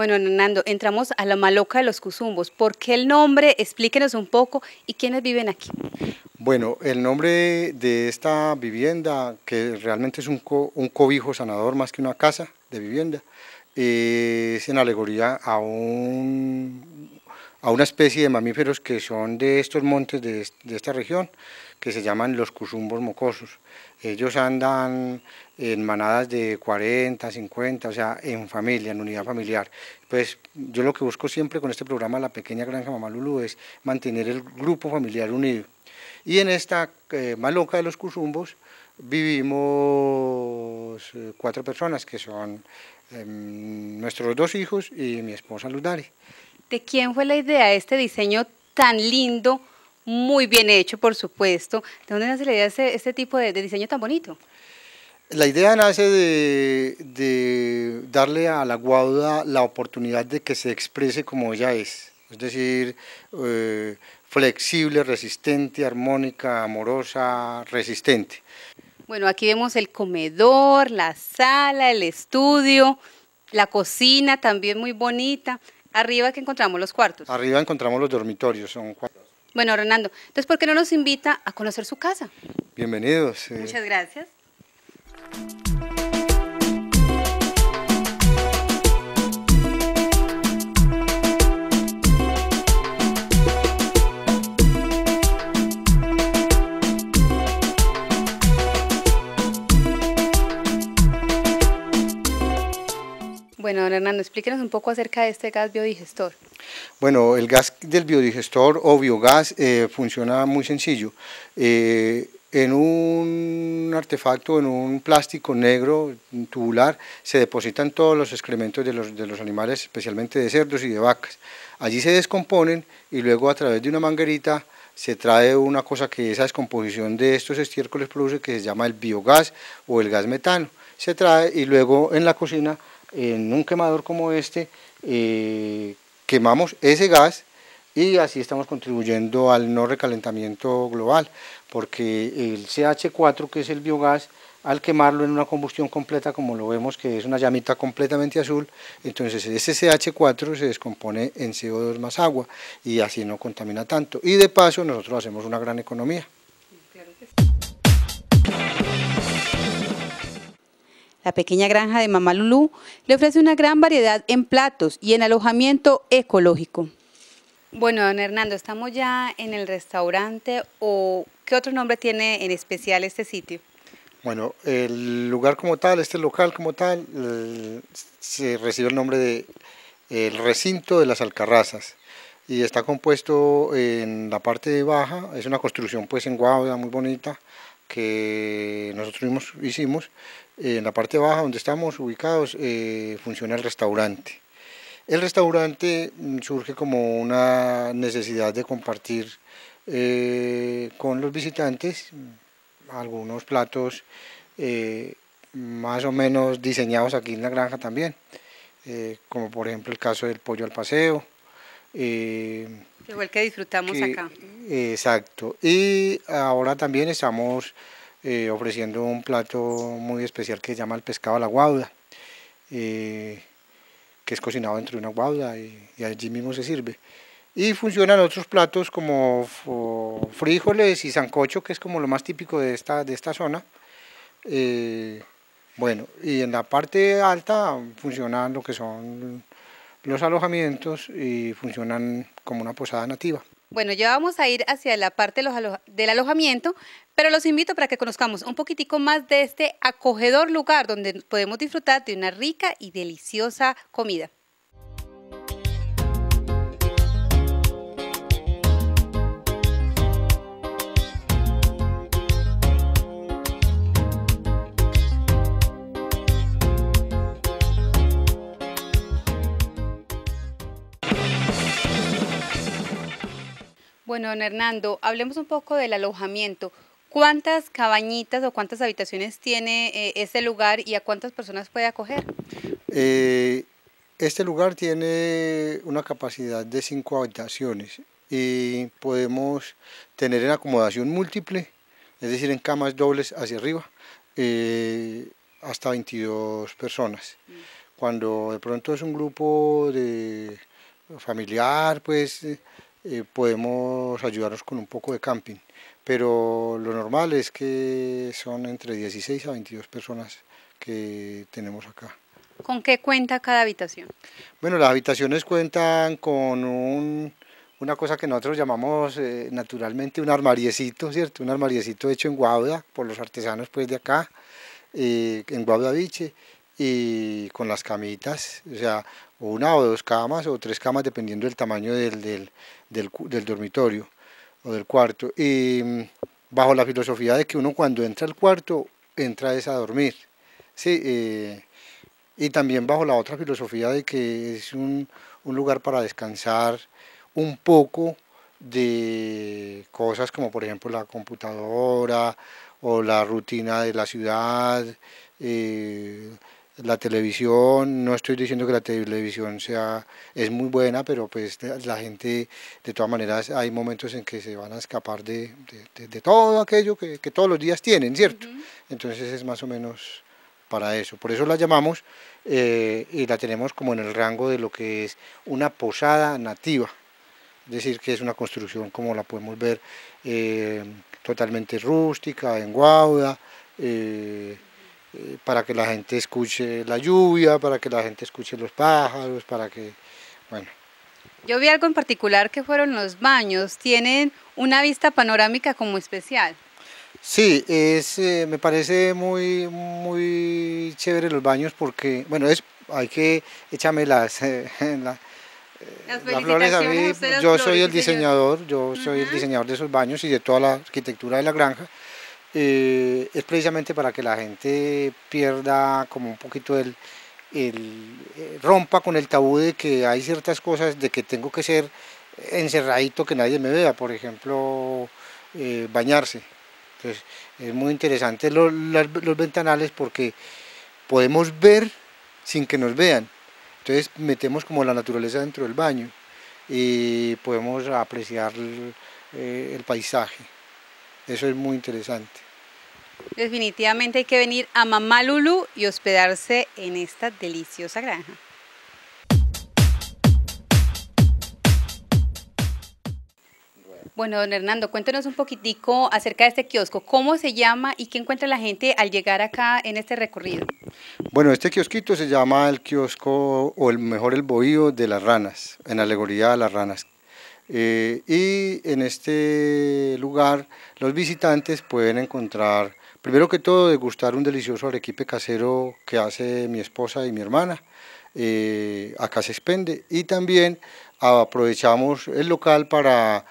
Bueno, Hernando, entramos a la maloca de los Cusumbos. ¿Por qué el nombre? Explíquenos un poco y quiénes viven aquí. Bueno, el nombre de esta vivienda, que realmente es un, cobijo sanador más que una casa de vivienda, es en alegoría a un a una especie de mamíferos que son de estos montes de, esta región, que se llaman los cusumbos mocosos. Ellos andan en manadas de 40, 50, o sea, en familia, en unidad familiar. Pues yo lo que busco siempre con este programa La Pequeña Granja Mamalulu es mantener el grupo familiar unido. Y en esta eh, de los cusumbos vivimos eh, cuatro personas, que son em, nuestros dos hijos y mi esposa Ludari. ¿De quién fue la idea de este diseño tan lindo, muy bien hecho, por supuesto? ¿De dónde nace la idea de este, tipo de, diseño tan bonito? La idea nace de, darle a la guauda la oportunidad de que se exprese como ella es, es decir, eh, flexible, resistente, armónica, amorosa, resistente. Bueno, aquí vemos el comedor, la sala, el estudio, la cocina también muy bonita. Arriba que encontramos los cuartos. Arriba encontramos los dormitorios, son Bueno, Renando, entonces, ¿por qué no nos invita a conocer su casa? Bienvenidos. Eh. Muchas gracias. Hernando, explíquenos un poco acerca de este gas biodigestor. Bueno, el gas del biodigestor o biogás eh, funciona muy sencillo. Eh, en un artefacto, en un plástico negro tubular, se depositan todos los excrementos de los, de los animales, especialmente de cerdos y de vacas. Allí se descomponen y luego a través de una manguerita se trae una cosa que esa descomposición de estos estiércoles produce que se llama el biogás o el gas metano. Se trae y luego en la cocina en un quemador como este eh, quemamos ese gas y así estamos contribuyendo al no recalentamiento global, porque el CH4, que es el biogás, al quemarlo en una combustión completa, como lo vemos que es una llamita completamente azul, entonces ese CH4 se descompone en CO2 más agua y así no contamina tanto. Y de paso nosotros hacemos una gran economía. La pequeña granja de Mamá Lulú le ofrece una gran variedad en platos y en alojamiento ecológico. Bueno, don Hernando, estamos ya en el restaurante o ¿qué otro nombre tiene en especial este sitio? Bueno, el lugar como tal, este local como tal, eh, se recibe el nombre de el recinto de las Alcarrazas y está compuesto en la parte de baja, es una construcción pues en guauda muy bonita, que nosotros mismos hicimos, en la parte baja donde estamos ubicados eh, funciona el restaurante. El restaurante mm, surge como una necesidad de compartir eh, con los visitantes mm, algunos platos eh, más o menos diseñados aquí en la granja también, como por ejemplo el caso del pollo al paseo, Igual eh, que disfrutamos acá. Exacto. Y ahora también estamos eh, ofreciendo un plato muy especial que se llama el pescado a la guauda, eh, que es cocinado dentro de una guauda y, y, allí mismo se sirve. Y funcionan otros platos como frijoles y sancocho, que es como lo más típico de esta, de esta zona. bueno, y en la parte alta funcionan lo que son los alojamientos y funcionan como una posada nativa. Bueno, ya vamos a ir hacia la parte del alojamiento, pero los invito para que conozcamos un poquitico más de este acogedor lugar donde podemos disfrutar de una rica y deliciosa comida. Bueno, don Hernando, hablemos un poco del alojamiento. ¿Cuántas cabañitas o cuántas habitaciones tiene ese eh, este lugar y a cuántas personas puede acoger? Eh, este lugar tiene una capacidad de cinco habitaciones y podemos tener en acomodación múltiple, es decir, en camas dobles hacia arriba, eh, hasta 22 personas. Cuando de pronto es un grupo de familiar, pues eh, podemos ayudarnos con un poco de camping. Pero lo normal es que son entre 16 a 22 personas que tenemos acá. ¿Con qué cuenta cada habitación? Bueno, las habitaciones cuentan con una cosa que nosotros llamamos eh, naturalmente un armariecito, ¿cierto? Un armariecito hecho en Guauda por los artesanos pues de acá, eh, en Guauda y con las camitas, o sea, o una o dos camas o tres camas dependiendo del tamaño del, dormitorio o del cuarto. Y mm, bajo la filosofía de que uno cuando entra al cuarto entra es a dormir. Sí, eh, y también bajo la otra filosofía de que es un, lugar para descansar un poco de cosas como por ejemplo la computadora o la rutina de la ciudad, eh, la televisión, no estoy diciendo que la televisión sea, es muy buena, pero pues la gente, de todas maneras, hay momentos en que se van a escapar de, todo aquello que, todos los días tienen, ¿cierto? Entonces es más o menos para eso. Por eso la llamamos eh, y la tenemos como en el rango de lo que es una posada nativa. Es decir, que es una construcción como la podemos ver eh, totalmente rústica, en guauda. Eh, eh, para que la gente escuche la lluvia, para que la gente escuche los pájaros, para que, bueno. Yo vi algo en particular que fueron los baños, tienen una vista panorámica como especial. Sí, eh, me parece muy, muy chévere los baños porque, bueno, es, hay que échame las, flores a mí. Yo soy el diseñador, yo soy el diseñador de esos baños y de toda la arquitectura de la granja. Eh, es precisamente para que la gente pierda como un poquito el, eh, rompa con el tabú de que hay ciertas cosas de que tengo que ser encerradito que nadie me vea, por ejemplo, eh, bañarse. Entonces, es muy interesante los, ventanales porque podemos ver sin que nos vean. Entonces, metemos como la naturaleza dentro del baño y podemos apreciar el paisaje. Eso es muy interesante. Definitivamente hay que venir a Mamá Lulu y hospedarse en esta deliciosa granja. Bueno, don Hernando, cuéntenos un poquitico acerca de este kiosco. ¿Cómo se llama y qué encuentra la gente al llegar acá en este recorrido? Bueno, este kiosquito se llama el kiosco, o el, mejor el bohío de las ranas, en alegoría a las ranas. Eh, y en este lugar los visitantes pueden encontrar, primero que todo, degustar un delicioso arequipe casero que hace mi esposa y mi hermana. Eh, acá se expende y también aprovechamos el local para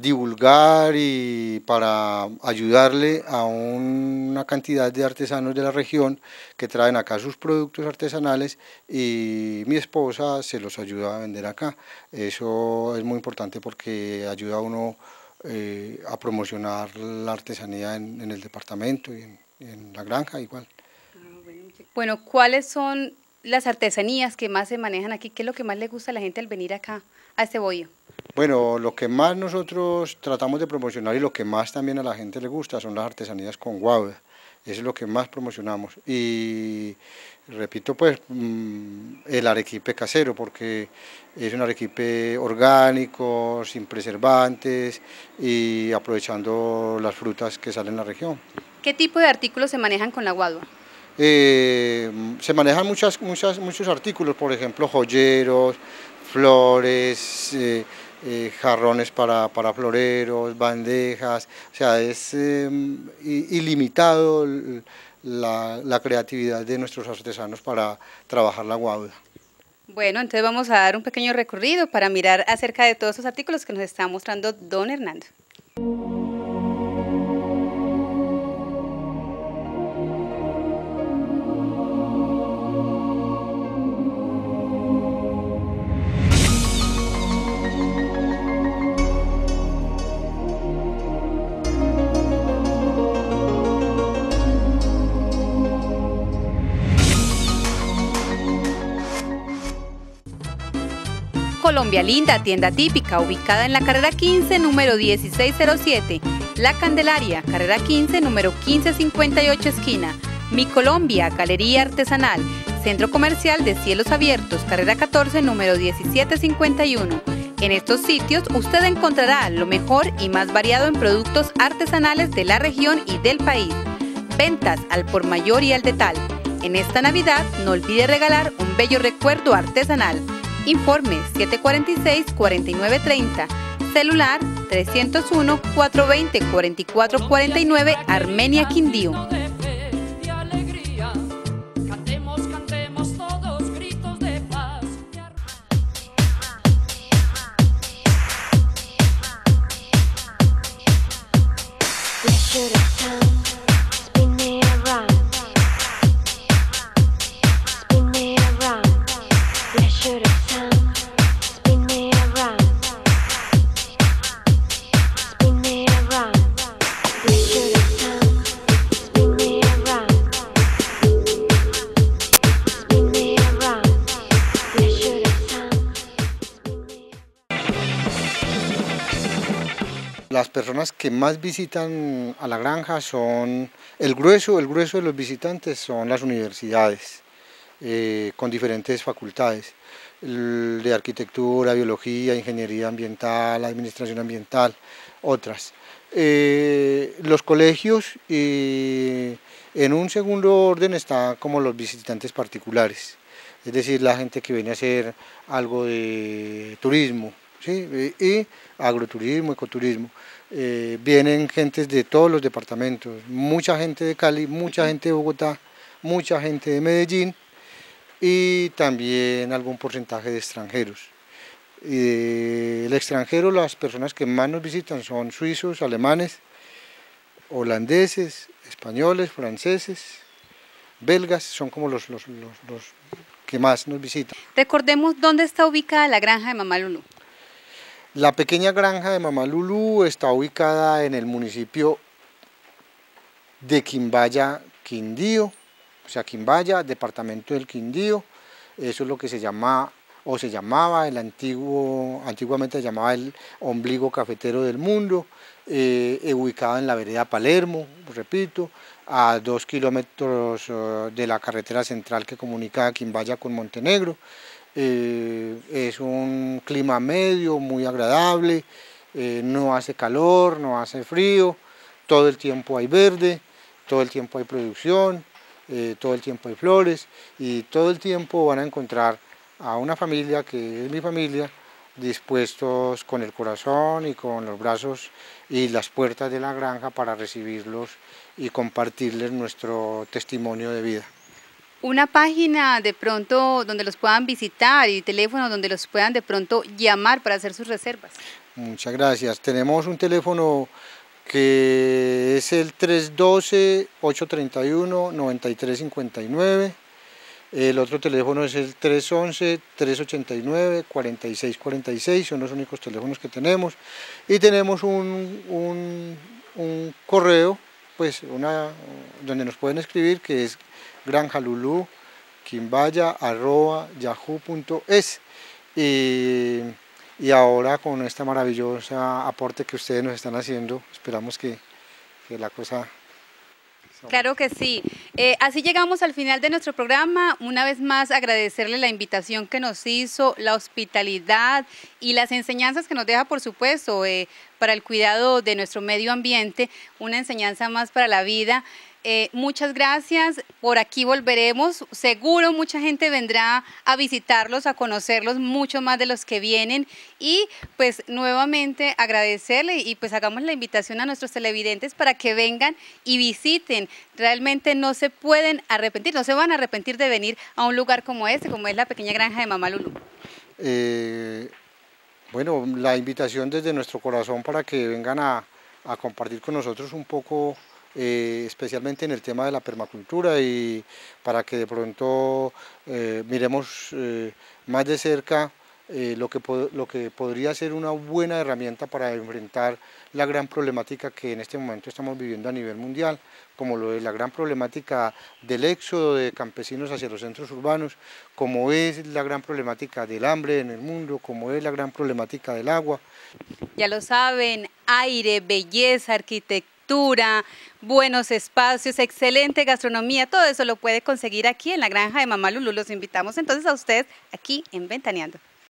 divulgar y para ayudarle a una cantidad de artesanos de la región que traen acá sus productos artesanales y mi esposa se los ayuda a vender acá. Eso es muy importante porque ayuda a uno eh, a promocionar la artesanía en, el departamento y en, la granja igual. Bueno, ¿cuáles son las artesanías que más se manejan aquí? ¿Qué es lo que más le gusta a la gente al venir acá, a este bollo? Bueno, lo que más nosotros tratamos de promocionar y lo que más también a la gente le gusta son las artesanías con guauda. Eso es lo que más promocionamos. Y repito, pues mm, el arequipe casero, porque es un arequipe orgánico, sin preservantes y aprovechando las frutas que salen en la región. ¿Qué tipo de artículos se manejan con la guadua? Eh, se manejan muchas, muchas, muchos artículos, por ejemplo, joyeros, flores. Eh, eh, jarrones para, floreros, bandejas, o sea, es em, ilimitado la, la, creatividad de nuestros artesanos para trabajar la guauda. Bueno, entonces vamos a dar un pequeño recorrido para mirar acerca de todos esos artículos que nos está mostrando don Hernando. Colombia Linda, tienda típica, ubicada en la carrera 15, número 1607. La Candelaria, carrera 15, número 1558, esquina. Mi Colombia, Galería Artesanal. Centro Comercial de Cielos Abiertos, carrera 14, número 1751. En estos sitios usted encontrará lo mejor y más variado en productos artesanales de la región y del país. Ventas al por mayor y al detal En esta Navidad no olvide regalar un bello recuerdo artesanal. Informe 746-4930. Celular 301-420-4449 Armenia Quindío. personas que más visitan a la granja son, el grueso, el grueso de los visitantes son las universidades, eh, con diferentes facultades, de arquitectura, biología, ingeniería ambiental, administración ambiental, otras. Eh, los colegios, eh, en un segundo orden están como los visitantes particulares, es decir, la gente que viene a hacer algo de turismo, y agroturismo, ecoturismo. Eh, vienen gentes de todos los departamentos, mucha gente de Cali, mucha gente de Bogotá, mucha gente de Medellín y también algún porcentaje de extranjeros. Y del extranjero las personas que más nos visitan son suizos, alemanes, holandeses, españoles, franceses, belgas, son como los, los, que más nos visitan. Recordemos dónde está ubicada la granja de Mamá Lulú. La pequeña granja de Mamalulú está ubicada en el municipio de Quimbaya, Quindío, o sea, Quimbaya, departamento del Quindío. Eso es lo que se llamaba, o se llamaba el antiguo, antiguamente se llamaba el ombligo cafetero del mundo, eh, eh, ubicado en la vereda Palermo, repito, a dos kilómetros eh, de la carretera central que comunica Quimbaya con Montenegro. Eh, es un clima medio, muy agradable, eh, no hace calor, no hace frío, todo el tiempo hay verde, todo el tiempo hay producción, eh, todo el tiempo hay flores y todo el tiempo van a encontrar a una familia que es mi familia, dispuestos con el corazón y con los brazos y las puertas de la granja para recibirlos y compartirles nuestro testimonio de vida una página de pronto donde los puedan visitar y teléfono donde los puedan de pronto llamar para hacer sus reservas. Muchas gracias. Tenemos un teléfono que es el 312-831-9359. El otro teléfono es el 311-389-4646, son los únicos teléfonos que tenemos. Y tenemos un, un, un correo pues una, donde nos pueden escribir que es granjalulú, quimbaya, yahoo.es. Y, y ahora con este maravilloso aporte que ustedes nos están haciendo, esperamos que, que la cosa Claro que sí. Eh, así llegamos al final de nuestro programa. Una vez más agradecerle la invitación que nos hizo, la hospitalidad y las enseñanzas que nos deja, por supuesto, eh, para el cuidado de nuestro medio ambiente, una enseñanza más para la vida. Eh, muchas gracias, por aquí volveremos. Seguro mucha gente vendrá a visitarlos, a conocerlos, mucho más de los que vienen. Y pues nuevamente agradecerle y pues hagamos la invitación a nuestros televidentes para que vengan y visiten. Realmente no se pueden arrepentir, no se van a arrepentir de venir a un lugar como este, como es la pequeña granja de Mamá eh, bueno, la invitación desde nuestro corazón para que vengan a compartir con nosotros un poco eh, especialmente en el tema de la permacultura y para que de pronto eh, miremos eh, más de cerca lo, que lo que podría ser una buena herramienta para enfrentar la gran problemática que en este momento estamos viviendo a nivel mundial, como es la gran problemática del éxodo de campesinos hacia los centros urbanos, como es la gran problemática del hambre en el mundo, como es la gran problemática del agua. Ya lo saben, aire, belleza, arquitectura buenos espacios, excelente gastronomía, todo eso lo puede conseguir aquí en la granja de Mamá Lulú. Los invitamos entonces a ustedes aquí en Ventaneando.